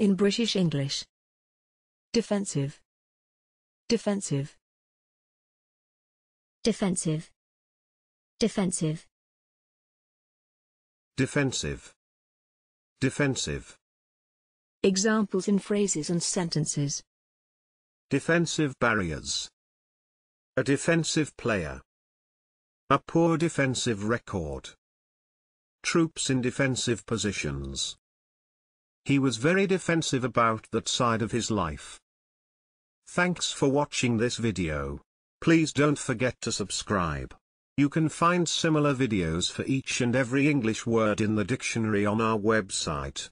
in British English. Defensive. Defensive. Defensive. Defensive. Defensive. Defensive. Examples in phrases and sentences. Defensive barriers. A defensive player. A poor defensive record. Troops in defensive positions. He was very defensive about that side of his life. Thanks for watching this video. Please don't forget to subscribe. You can find similar videos for each and every English word in the dictionary on our website.